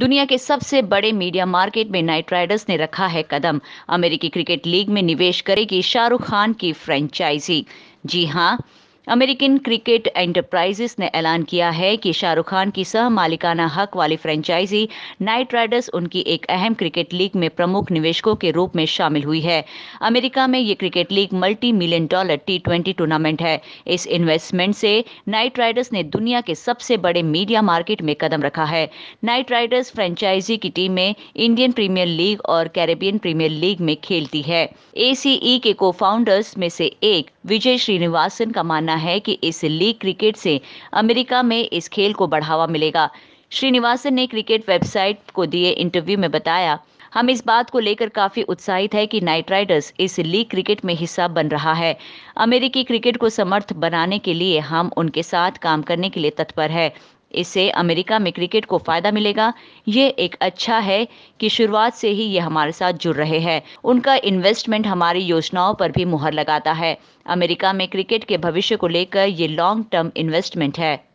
दुनिया के सबसे बड़े मीडिया मार्केट में नाइट राइडर्स ने रखा है कदम अमेरिकी क्रिकेट लीग में निवेश करेगी शाहरुख खान की फ्रेंचाइजी जी हाँ अमेरिकन क्रिकेट एंटरप्राइजेस ने ऐलान किया है कि शाहरुख खान की सह मालिकाना हक वाली फ्रेंचाइजी नाइट राइडर्स उनकी एक अहम क्रिकेट लीग में प्रमुख निवेशकों के रूप में शामिल हुई है अमेरिका में ये cricket league multi million dollar T twenty tournament है इस इन्वेस्टमेंट से नाइट राइडर्स ने दुनिया के सबसे बड़े मीडिया मार्केट में कदम रखा है नाइट राइडर्स फ्रेंचाइजी की टीम में इंडियन प्रीमियर लीग और कैरेबियन प्रीमियर लीग में खेलती है एसीई e के को फाउंडर्स में से एक विजय श्रीनिवासन का मानना कहना है कि इस लीग क्रिकेट से अमेरिका में इस खेल को बढ़ावा मिलेगा श्रीनिवासन ने क्रिकेट वेबसाइट को दिए इंटरव्यू में बताया हम इस बात को लेकर काफ़ी उत्साहित है कि नाइट राइडर्स इस लीग क्रिकेट में हिस्सा बन रहा है अमेरिकी क्रिकेट को समर्थ बनाने के लिए हम उनके साथ काम करने के लिए तत्पर है इससे अमेरिका में क्रिकेट को फायदा मिलेगा ये एक अच्छा है कि शुरुआत से ही ये हमारे साथ जुड़ रहे हैं उनका इन्वेस्टमेंट हमारी योजनाओं पर भी मुहर लगाता है अमेरिका में क्रिकेट के भविष्य को लेकर ये लॉन्ग टर्म इन्वेस्टमेंट है